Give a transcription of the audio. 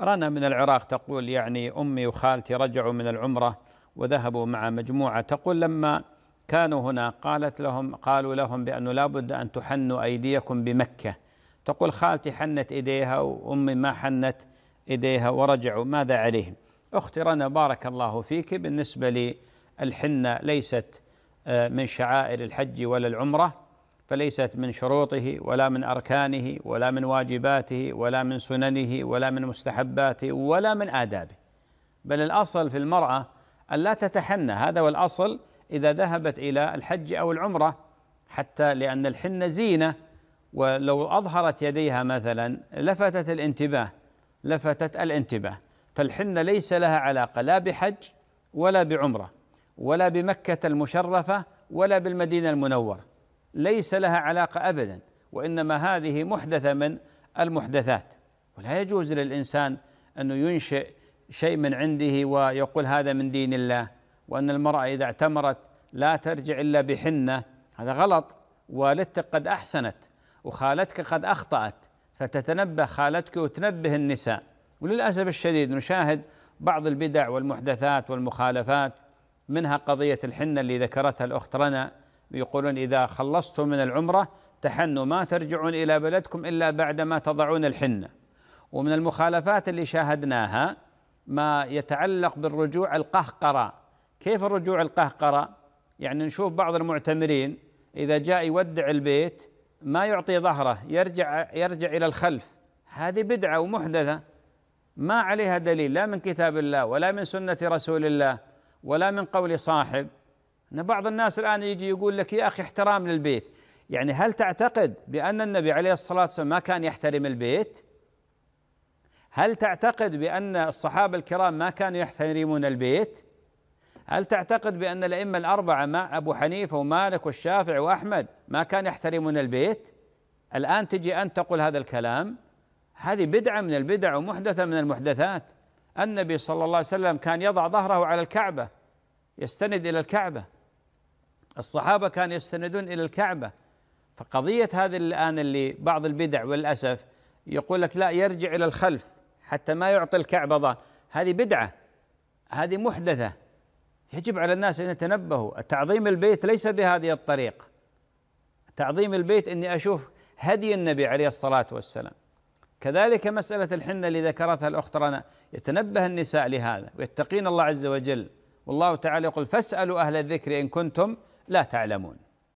رنا من العراق تقول يعني أمي وخالتي رجعوا من العمرة وذهبوا مع مجموعة تقول لما كانوا هنا قالت لهم قالوا لهم بأنه لابد أن تحنوا أيديكم بمكة تقول خالتي حنت إيديها وأمي ما حنت إيديها ورجعوا ماذا عليهم أختي رنا بارك الله فيك بالنسبة للحنة ليست آه، من شعائر الحج ولا العمره فليست من شروطه ولا من أركانه ولا من واجباته ولا من سننه ولا من مستحباته ولا من آدابه بل الأصل في المرأة أن لا تتحنى هذا هو الأصل إذا ذهبت إلى الحج أو العمرة حتى لأن الحنة زينة ولو أظهرت يديها مثلا لفتت الانتباه لفتت الانتباه فالحنة ليس لها علاقة لا بحج ولا بعمرة ولا بمكة المشرفة ولا بالمدينة المنورة ليس لها علاقه ابدا وانما هذه محدثه من المحدثات ولا يجوز للانسان انه ينشئ شيء من عنده ويقول هذا من دين الله وان المراه اذا اعتمرت لا ترجع الا بحنه هذا غلط والدتك قد احسنت وخالتك قد اخطات فتتنبه خالتك وتنبه النساء وللاسف الشديد نشاهد بعض البدع والمحدثات والمخالفات منها قضيه الحنه اللي ذكرتها الاخت رنا يقولون إذا خلصتم من العمرة تحنوا ما ترجعون إلى بلدكم إلا بعدما تضعون الحنة ومن المخالفات اللي شاهدناها ما يتعلق بالرجوع القهقرة كيف الرجوع القهقرة يعني نشوف بعض المعتمرين إذا جاء يودع البيت ما يعطي ظهره يرجع يرجع إلى الخلف هذه بدعة ومحدثة ما عليها دليل لا من كتاب الله ولا من سنة رسول الله ولا من قول صاحب أن بعض الناس الآن يجي يقول لك يا أخي احترام للبيت يعني هل تعتقد بأن النبي عليه الصلاة والسلام ما كان يحترم البيت؟ هل تعتقد بأن الصحابة الكرام ما كانوا يحترمون البيت؟ هل تعتقد بأن الأئمة الأربعة مع أبو حنيفة ومالك والشافعي وأحمد ما كانوا يحترمون البيت؟ الآن تجي أن تقول هذا الكلام هذه بدعة من البدع ومحدثة من المحدثات النبي صلى الله عليه وسلم كان يضع ظهره على الكعبة يستند إلى الكعبة الصحابة كانوا يستندون إلى الكعبة فقضية هذه الآن اللي بعض البدع والأسف يقول لك لا يرجع إلى الخلف حتى ما يعطي الكعبة ظهر هذه بدعة هذه محدثة يجب على الناس أن يتنبهوا تعظيم البيت ليس بهذه الطريقة تعظيم البيت أني أشوف هدي النبي عليه الصلاة والسلام كذلك مسألة الحنة اللي ذكرتها الأخت رنا يتنبه النساء لهذا ويتقين الله عز وجل والله تعالى يقول فاسألوا أهل الذكر إن كنتم لا تعلمون